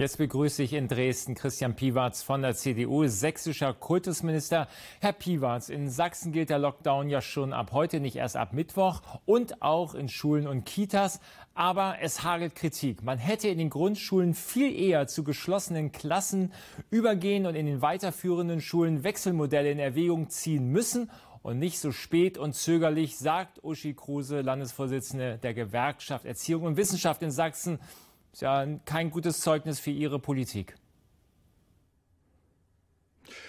Jetzt begrüße ich in Dresden Christian Piwarz von der CDU, sächsischer Kultusminister. Herr Piwarz, in Sachsen gilt der Lockdown ja schon ab heute, nicht erst ab Mittwoch und auch in Schulen und Kitas. Aber es hagelt Kritik. Man hätte in den Grundschulen viel eher zu geschlossenen Klassen übergehen und in den weiterführenden Schulen Wechselmodelle in Erwägung ziehen müssen und nicht so spät und zögerlich, sagt Uschi Kruse, Landesvorsitzende der Gewerkschaft Erziehung und Wissenschaft in Sachsen. Ist ja kein gutes Zeugnis für Ihre Politik.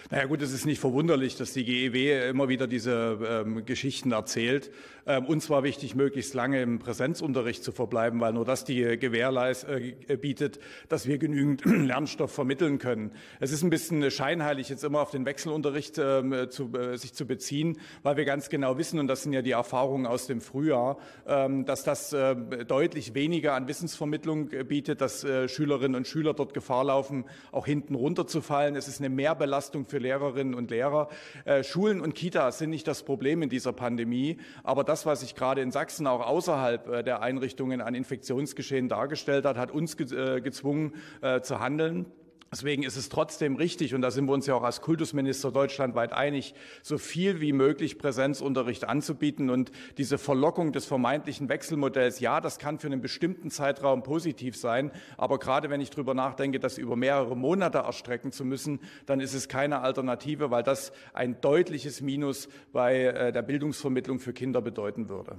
Naja gut, es ist nicht verwunderlich, dass die GEW immer wieder diese ähm, Geschichten erzählt. Ähm, uns war wichtig, möglichst lange im Präsenzunterricht zu verbleiben, weil nur das die Gewährleist äh, bietet, dass wir genügend Lernstoff vermitteln können. Es ist ein bisschen scheinheilig, jetzt immer auf den Wechselunterricht äh, zu, äh, sich zu beziehen, weil wir ganz genau wissen, und das sind ja die Erfahrungen aus dem Frühjahr, ähm, dass das äh, deutlich weniger an Wissensvermittlung äh, bietet, dass äh, Schülerinnen und Schüler dort Gefahr laufen, auch hinten runterzufallen. Es ist eine Mehrbelastung Belastung für Lehrerinnen und Lehrer. Äh, Schulen und Kitas sind nicht das Problem in dieser Pandemie, aber das, was sich gerade in Sachsen auch außerhalb äh, der Einrichtungen an Infektionsgeschehen dargestellt hat, hat uns äh, gezwungen zu handeln. Deswegen ist es trotzdem richtig, und da sind wir uns ja auch als Kultusminister deutschlandweit einig, so viel wie möglich Präsenzunterricht anzubieten. Und diese Verlockung des vermeintlichen Wechselmodells, ja, das kann für einen bestimmten Zeitraum positiv sein. Aber gerade wenn ich darüber nachdenke, das über mehrere Monate erstrecken zu müssen, dann ist es keine Alternative, weil das ein deutliches Minus bei äh, der Bildungsvermittlung für Kinder bedeuten würde.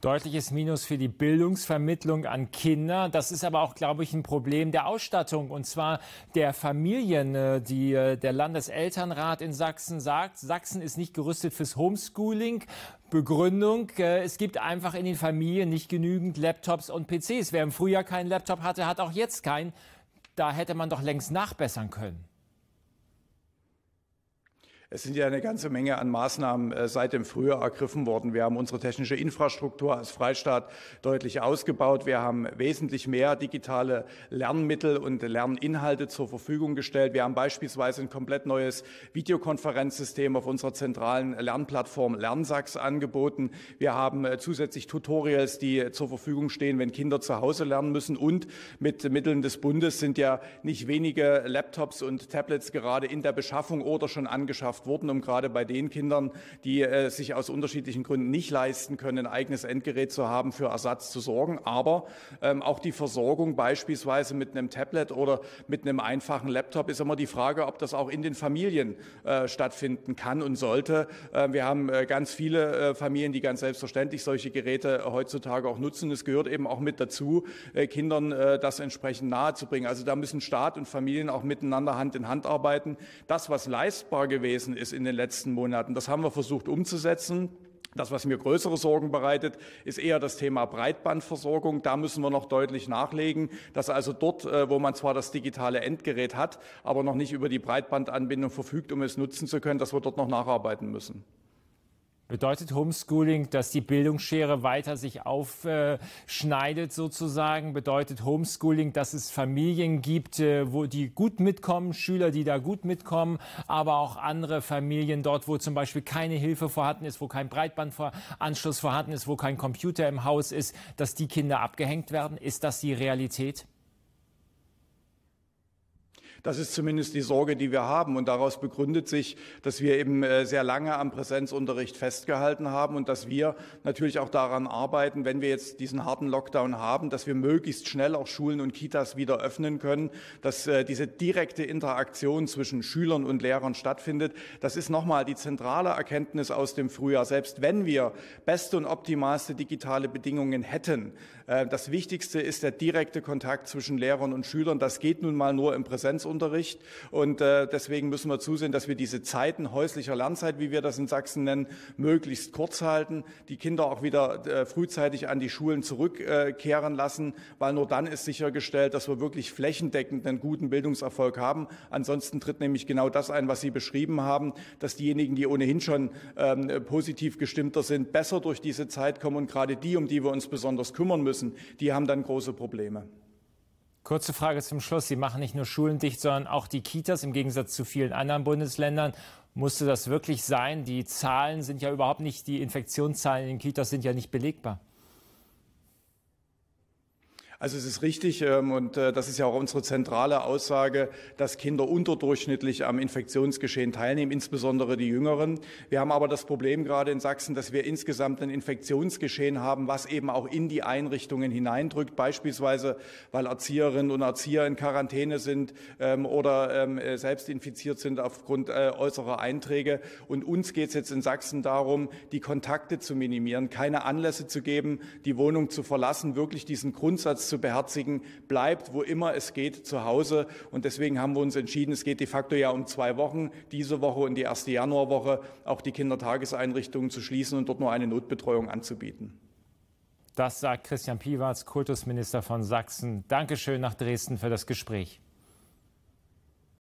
Deutliches Minus für die Bildungsvermittlung an Kinder. Das ist aber auch, glaube ich, ein Problem der Ausstattung und zwar der Familien. Äh, die, äh, der Landeselternrat in Sachsen sagt, Sachsen ist nicht gerüstet fürs Homeschooling. Begründung, äh, es gibt einfach in den Familien nicht genügend Laptops und PCs. Wer im Frühjahr keinen Laptop hatte, hat auch jetzt keinen. Da hätte man doch längst nachbessern können. Es sind ja eine ganze Menge an Maßnahmen äh, seit dem Frühjahr ergriffen worden. Wir haben unsere technische Infrastruktur als Freistaat deutlich ausgebaut. Wir haben wesentlich mehr digitale Lernmittel und Lerninhalte zur Verfügung gestellt. Wir haben beispielsweise ein komplett neues Videokonferenzsystem auf unserer zentralen Lernplattform Lernsachs angeboten. Wir haben äh, zusätzlich Tutorials, die zur Verfügung stehen, wenn Kinder zu Hause lernen müssen. Und mit Mitteln des Bundes sind ja nicht wenige Laptops und Tablets gerade in der Beschaffung oder schon angeschafft abgeschafft wurden, um gerade bei den Kindern, die äh, sich aus unterschiedlichen Gründen nicht leisten können, ein eigenes Endgerät zu haben, für Ersatz zu sorgen. Aber ähm, auch die Versorgung beispielsweise mit einem Tablet oder mit einem einfachen Laptop ist immer die Frage, ob das auch in den Familien äh, stattfinden kann und sollte. Äh, wir haben äh, ganz viele äh, Familien, die ganz selbstverständlich solche Geräte heutzutage auch nutzen. Es gehört eben auch mit dazu, äh, Kindern das entsprechend nahezubringen. Also da müssen Staat und Familien auch miteinander Hand in Hand arbeiten. Das, was leistbar gewesen gewesen ist in den letzten Monaten. Das haben wir versucht umzusetzen. Das, was mir größere Sorgen bereitet, ist eher das Thema Breitbandversorgung. Da müssen wir noch deutlich nachlegen, dass also dort, äh, wo man zwar das digitale Endgerät hat, aber noch nicht über die Breitbandanbindung verfügt, um es nutzen zu können, dass wir dort noch nacharbeiten müssen. Bedeutet Homeschooling, dass die Bildungsschere weiter sich aufschneidet sozusagen? Bedeutet Homeschooling, dass es Familien gibt, äh, wo die gut mitkommen, Schüler, die da gut mitkommen, aber auch andere Familien dort, wo zum Beispiel keine Hilfe vorhanden ist, wo kein Breitbandanschluss vorhanden ist, wo kein Computer im Haus ist, dass die Kinder abgehängt werden? Ist das die Realität? Das ist zumindest die Sorge, die wir haben. Und daraus begründet sich, dass wir eben äh, sehr lange am Präsenzunterricht festgehalten haben und dass wir natürlich auch daran arbeiten, wenn wir jetzt diesen harten Lockdown haben, dass wir möglichst schnell auch Schulen und Kitas wieder öffnen können, dass äh, diese direkte Interaktion zwischen Schülern und Lehrern stattfindet. Das ist nochmal die zentrale Erkenntnis aus dem Frühjahr. Selbst wenn wir beste und optimalste digitale Bedingungen hätten, äh, das Wichtigste ist der direkte Kontakt zwischen Lehrern und Schülern. Das geht nun mal nur im Präsenzunterricht. Geschichtsunterricht. Und äh, deswegen müssen wir zusehen, dass wir diese Zeiten häuslicher Lernzeit, wie wir das in Sachsen nennen, möglichst kurz halten, die Kinder auch wieder äh, frühzeitig an die Schulen zurückkehren lassen, weil nur dann ist sichergestellt, dass wir wirklich flächendeckend einen guten Bildungserfolg haben. Ansonsten tritt nämlich genau das ein, was Sie beschrieben haben, dass diejenigen, die ohnehin schon ähm, positiv gestimmter sind, besser durch diese Zeit kommen und gerade die, um die wir uns besonders kümmern müssen, die haben dann große Probleme. Kurze Frage zum Schluss. Sie machen nicht nur Schulen dicht, sondern auch die Kitas im Gegensatz zu vielen anderen Bundesländern. Musste das wirklich sein? Die Zahlen sind ja überhaupt nicht, die Infektionszahlen in den Kitas sind ja nicht belegbar. Also es ist richtig ähm, und äh, das ist ja auch unsere zentrale Aussage, dass Kinder unterdurchschnittlich am Infektionsgeschehen teilnehmen, insbesondere die Jüngeren. Wir haben aber das Problem gerade in Sachsen, dass wir insgesamt ein Infektionsgeschehen haben, was eben auch in die Einrichtungen hineindrückt, beispielsweise weil Erzieherinnen und Erzieher in Quarantäne sind ähm, oder ähm, äh, selbst infiziert sind aufgrund äh, äußerer Einträge. Und uns geht es jetzt in Sachsen darum, die Kontakte zu minimieren, keine Anlässe zu geben, die Wohnung zu verlassen, wirklich diesen Grundsatz zu beherzigen, bleibt, wo immer es geht, zu Hause. Und deswegen haben wir uns entschieden, es geht de facto ja um zwei Wochen, diese Woche und die erste Januarwoche, auch die Kindertageseinrichtungen zu schließen und dort nur eine Notbetreuung anzubieten. Das sagt Christian Piwarz, Kultusminister von Sachsen. Dankeschön nach Dresden für das Gespräch.